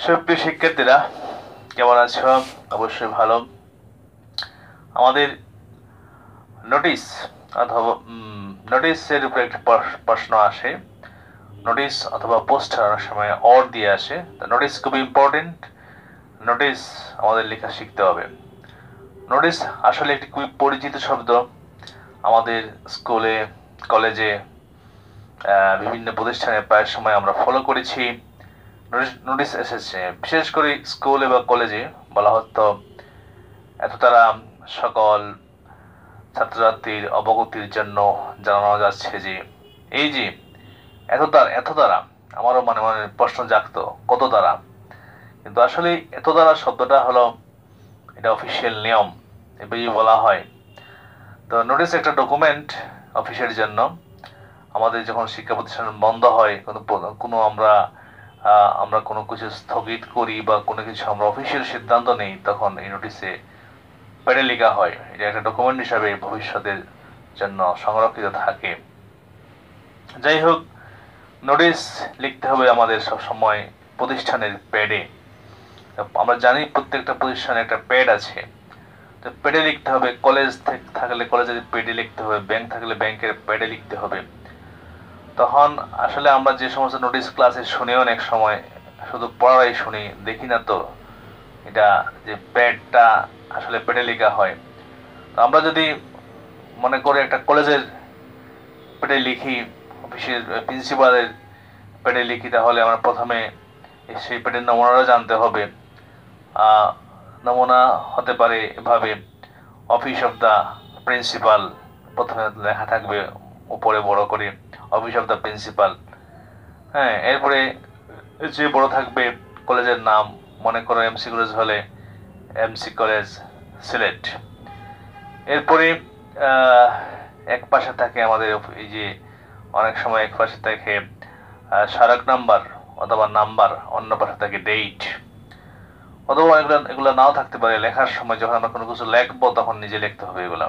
সুপ্রিয় শিক্ষার্থীরা কেমন আছো অবশ্যই ভালো আমাদের নোটিশ অথবা নোটিশের উপরে একটা প্রশ্ন আসে নোটিশ অথবা পোস্টার অনেক সময় অর দিয়ে আসে নোটিশ খুবই ইম্পর্টেন্ট নোটিশ আমাদের লেখা শিখতে হবে নোটিশ আসলে একটি খুবই পরিচিত শব্দ আমাদের স্কুলে কলেজে বিভিন্ন প্রতিষ্ঠানে প্রায় সময় আমরা ফলো করেছি নোটিশ এসেছে বিশেষ করে স্কুলে বা কলেজে বলা হতো এত তারা সকল ছাত্রছাত্রীর অবগতির জন্য জানানো যাচ্ছে যে এই যে এত তার এত তারা আমারও মনে মনে প্রশ্ন জাগত কত তারা কিন্তু আসলে এত তারা শব্দটা হলো এটা অফিসিয়াল নিয়ম এভাবেই বলা হয় তো নোটিস একটা ডকুমেন্ট অফিসের জন্য আমাদের যখন শিক্ষা প্রতিষ্ঠান বন্ধ হয় কোনো কোনো আমরা আমরা কোনো কিছু স্থগিত করি বা কোনো কিছু আমরা অফিসিয়াল সিদ্ধান্ত নেই তখন এই নোটিসে প্যাডে লেখা হয় এটা একটা ডকুমেন্ট হিসাবে ভবিষ্যতের জন্য সংরক্ষিত থাকে যাই হোক নোটিস লিখতে হবে আমাদের সব সময় প্রতিষ্ঠানের প্যাডে আমরা জানি প্রত্যেকটা প্রতিষ্ঠানে একটা প্যাড আছে তো প্যাডে লিখতে হবে কলেজ থাকলে কলেজের প্যাডে লিখতে হবে ব্যাংক থাকলে ব্যাংকের প্যাডে লিখতে হবে তখন আসলে আমরা যে সমস্ত নোটিস ক্লাসে শুনি অনেক সময় শুধু পড়াই শুনি দেখি না তো এটা যে প্যাডটা আসলে লিখা হয় তো আমরা যদি মনে করি একটা কলেজের পেটে লিখি অফিসের প্রিন্সিপালের পেটে লিখি তাহলে আমরা প্রথমে সেই পেটের নমুনাটা জানতে হবে নমুনা হতে পারে এভাবে অফিস অফ দ্য প্রিন্সিপাল প্রথমে লেখা থাকবে উপরে বড় করে অফিস অফ দ্য প্রিন্সিপাল হ্যাঁ এরপরে যে বড় থাকবে কলেজের নাম মনে করো এমসি কলেজ হলে এমসি কলেজ সিলেট এরপরে এক পাশে থাকে আমাদের এই যে অনেক সময় এক পাশে থাকে সারাক নাম্বার অথবা নাম্বার অন্য পাশে থাকে ডেট অথবা এগুলো এগুলো নাও থাকতে পারে লেখার সময় যখন আমরা কোনো কিছু লেখবো তখন নিজে লিখতে হবে এগুলো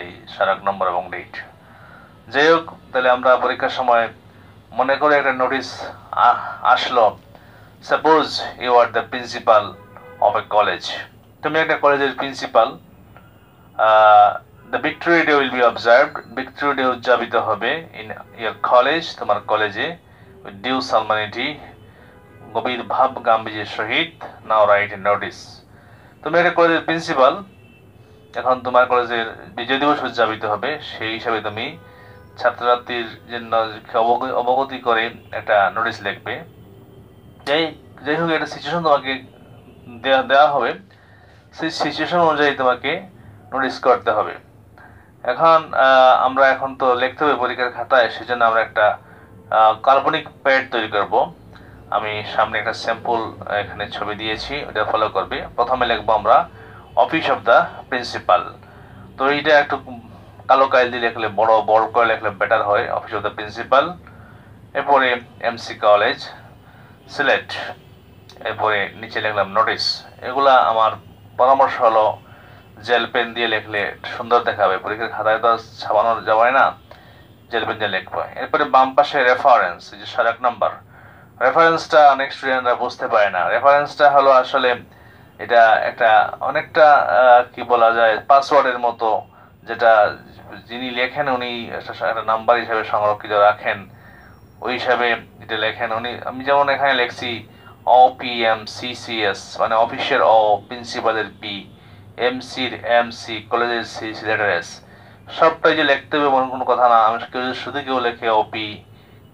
এই সারাক নম্বর এবং ডেট যাই হোক তাহলে আমরা পরীক্ষার সময় মনে করে একটা নোটিস আসলো suppose you are the principal of a college তুমি একটা কলেজের principal the victory day will be observed victory day উদযাপিত হবে ইন ইয়ার কলেজ তোমার কলেজে ডিউ সালমানিটি গভীর ভাব গাম্বীজের সহিত নাও রাইট নোটিস তুমি একটা কলেজের প্রিন্সিপাল এখন তোমার কলেজের বিজয় দিবস উদযাপিত হবে সেই হিসাবে তুমি ছাত্রছাত্রীর জন্য অবগতি করে একটা নোটিশ লিখবে যাই যাই হোক একটা সিচুয়েশন তোমাকে দেওয়া দেওয়া হবে সেই সিচুয়েশন অনুযায়ী তোমাকে নোটিস করতে হবে এখন আমরা এখন তো লিখতে হবে পরীক্ষার খাতায় সেজন্য আমরা একটা কাল্পনিক প্যাড তৈরি করব আমি সামনে একটা স্যাম্পল এখানে ছবি দিয়েছি ওটা ফলো করবে প্রথমে লিখবো আমরা অফিস অফ দ্য প্রিন্সিপাল তো এইটা একটু কালো কাইল দিয়ে লেখলে বড় বড় করে লেখলে বেটার হয় অফিস অফ দ্য প্রিন্সিপাল এরপরে এমসি কলেজ সিলেট এরপরে নিচে লিখলাম নোটিস এগুলা আমার পরামর্শ হলো জেল পেন দিয়ে লেখলে সুন্দর দেখাবে পরীক্ষার খাতায় তো ছাপানো যাবে না জেল পেন দিয়ে লিখবে এরপরে বাম পাশে রেফারেন্স যে এক নম্বর রেফারেন্সটা অনেক স্টুডেন্টরা বুঝতে পারে না রেফারেন্সটা হলো আসলে এটা একটা অনেকটা কি বলা যায় পাসওয়ার্ডের মতো যেটা যিনি লেখেন উনি একটা নাম্বার হিসাবে সংরক্ষিত রাখেন ওই হিসাবে এটা লেখেন উনি আমি যেমন এখানে লেখছি সি এস মানে অফিসের অ প্রিন্সিপালের পি এম সির এম সি কলেজের সি সিলেটার এস সবটাই যে লিখতে হবে এমন কোনো কথা না আমি কেউ শুধু কেউ লেখে পি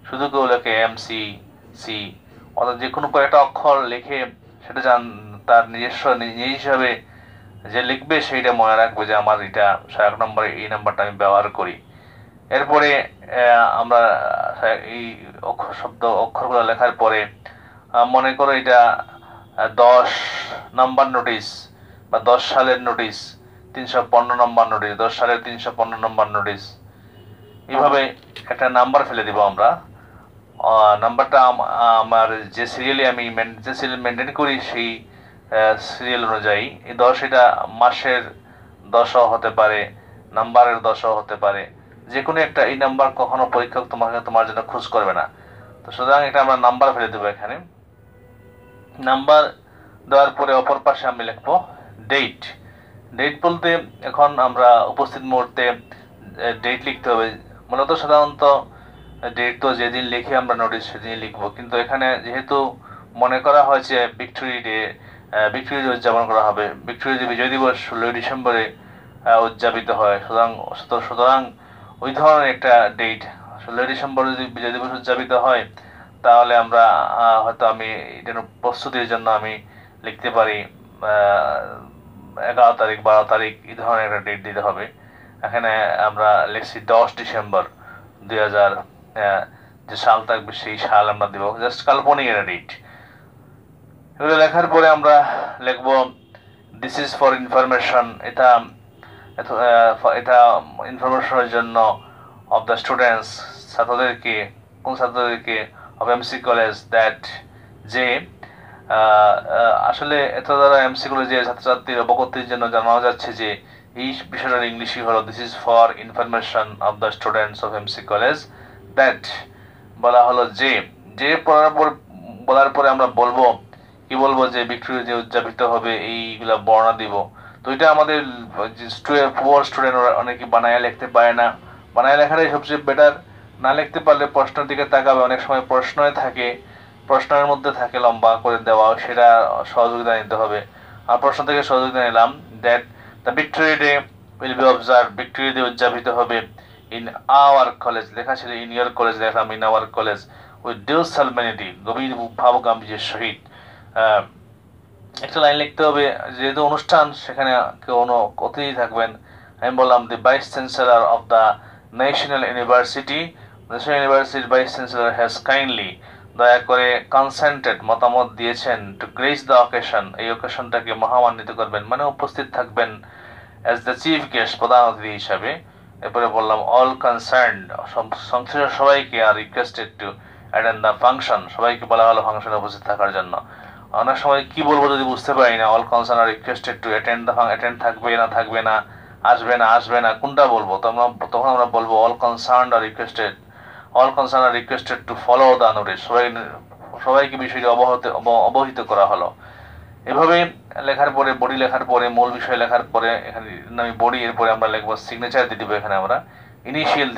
শুধু কেউ লেখে এম সি সি অর্থাৎ যে কোনো কয়েকটা অক্ষর লেখে সেটা জান তার নিজস্ব নিজ হিসাবে যে লিখবে সেইটা মনে রাখবো যে আমার এটা এক নম্বরে এই নাম্বারটা আমি ব্যবহার করি এরপরে আমরা এই অক্ষর শব্দ অক্ষরগুলো লেখার পরে মনে করো এটা দশ নাম্বার নোটিশ বা দশ সালের নোটিশ তিনশো পনেরো নম্বর নোটিশ দশ সালের তিনশো পনেরো নম্বর নোটিশ এইভাবে একটা নাম্বার ফেলে দিব আমরা নাম্বারটা আমার যে সিরিয়ালি আমি যে সিরিয়াল মেনটেন করি সেই সিরিয়াল অনুযায়ী এই দশ এটা মাসের দশও হতে পারে নাম্বারের দশও হতে পারে যে কোনো একটা এই নাম্বার কখনো পরীক্ষক তোমাকে তোমার জন্য খোঁজ করবে না তো সুতরাং এটা আমরা নাম্বার ফেলে দেবো এখানে নাম্বার দেওয়ার পরে অপর পাশে আমি লিখবো ডেট ডেট বলতে এখন আমরা উপস্থিত মুহূর্তে ডেট লিখতে হবে মূলত সাধারণত ডেট তো যেদিন লিখে আমরা নোটিশ সেদিনই লিখবো কিন্তু এখানে যেহেতু মনে করা হয় যে ভিক্টোরি ডে বিক্রিজ উদযাপন করা হবে বিক্রিজ বিজয় দিবস ষোলোই ডিসেম্বরে উদযাপিত হয় সুতরাং সুতরাং ওই ধরনের একটা ডেট ষোলোই ডিসেম্বর যদি বিজয় দিবস উদযাপিত হয় তাহলে আমরা হয়তো আমি এটার প্রস্তুতির জন্য আমি লিখতে পারি এগারো তারিখ বারো তারিখ এই ধরনের একটা ডেট দিতে হবে এখানে আমরা লিখছি দশ ডিসেম্বর দুই হাজার যে সাল থাকবে সেই সাল আমরা দেবো জাস্ট কাল্পনিক একটা ডেট এগুলো লেখার পরে আমরা লিখব দিস ইজ ফর ইনফরমেশন এটা এটা ইনফরমেশনের জন্য অফ দ্য স্টুডেন্টস ছাত্রদেরকে কোন ছাত্রদেরকে অফ এমসি কলেজ দ্যাট যে আসলে এত দ্বারা এমসি কলেজে ছাত্রছাত্রীর অবগতির জন্য জানানো যাচ্ছে যে এই বিষয়টার ইংলিশই হলো this is for information of the students of MC college that বলা হলো যে যে পড়ার পর বলার পরে আমরা বলবো কি বলবো যে ভিক্টোরিয়া যে উদযাপিত হবে এইগুলা বর্ণা দিব তো এটা আমাদের পুয়ার স্টুডেন্ট ওরা অনেকে বানায় লিখতে পারে না বানায় লেখাটাই সবচেয়ে বেটার না লিখতে পারলে প্রশ্নের দিকে তাকাবে অনেক সময় প্রশ্নই থাকে প্রশ্নের মধ্যে থাকে লম্বা করে দেওয়া সেটা সহযোগিতা নিতে হবে আর প্রশ্ন থেকে সহযোগিতা নিলাম that the victory day will be observe victory day উদযাপিত হবে ইন আওয়ার কলেজ লেখা ছিল ইন ইয়ার কলেজ লেখলাম in our college with due solemnity গভীর ভাবগাম্ভীর সহিত একটা লাইন লিখতে হবে যেহেতু অনুষ্ঠান সেখানে কোনো অতিথি থাকবেন আমি বললাম the vice chancellor of the national university national ইউনিভার্সিটির ভাইস চ্যান্সেলর হ্যাজ কাইন্ডলি দয়া করে কনসেন্টেড মতামত দিয়েছেন টু গ্রেস দ্য অকেশন এই অকেশনটাকে মহামান্বিত করবেন মানে উপস্থিত থাকবেন অ্যাজ দ্য চিফ গেস্ট প্রধান অতিথি হিসাবে এরপরে বললাম অল কনসার্ন সংশ্লিষ্ট সবাইকে are requested to attend the function সবাইকে বলা হলো ফাংশনে উপস্থিত থাকার জন্য অনেক সময় কি বলবো যদি বুঝতে পারি না all concern are requested to attend attend থাকবে না থাকবে না আসবে না আসবে না কোনটা বলবো তোমরা তখন আমরা বলবো all concern are requested all concern are requested to follow the notice সবাই সবাইকে বিষয়টি অবহত অবহিত করা হলো এভাবে লেখার পরে বডি লেখার পরে মূল বিষয় লেখার পরে এখানে আমি বডি এরপরে আমরা লিখবো সিগনেচার দিয়ে দিব এখানে আমরা ইনিশিয়াল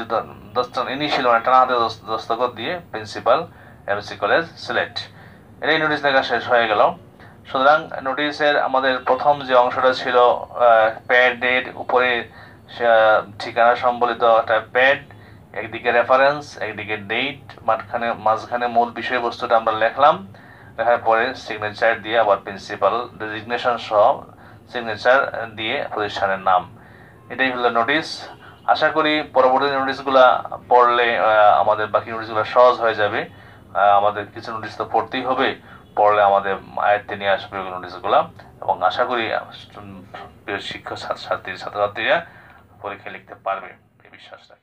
ইনিশিয়াল মানে টানা হাতে দস্তখত দিয়ে প্রিন্সিপাল এমসি কলেজ সিলেক্ট এটাই নোটিস লেখা শেষ হয়ে গেল সুতরাং নোটিশের আমাদের প্রথম যে অংশটা ছিল প্যাড ডেট উপরে ঠিকানা সম্বলিত একটা প্যাড একদিকে রেফারেন্স একদিকে ডেট মাঝখানে মাঝখানে মূল বিষয়বস্তুটা আমরা লেখলাম লেখার পরে সিগনেচার দিয়ে আবার প্রিন্সিপাল ডেজিগনেশন সহ সিগনেচার দিয়ে প্রতিষ্ঠানের নাম এটাই হলো নোটিশ আশা করি পরবর্তী নোটিশগুলা পড়লে আমাদের বাকি নোটিশগুলো সহজ হয়ে যাবে আমাদের কিছু নোটিস তো পড়তেই হবে পড়লে আমাদের আয়ত্তে নিয়ে আসবে ওই নোটিশগুলো এবং আশা করি শিক্ষক ছাত্রছাত্রীরা পরীক্ষায় লিখতে পারবে এই বিশ্বাস রাখি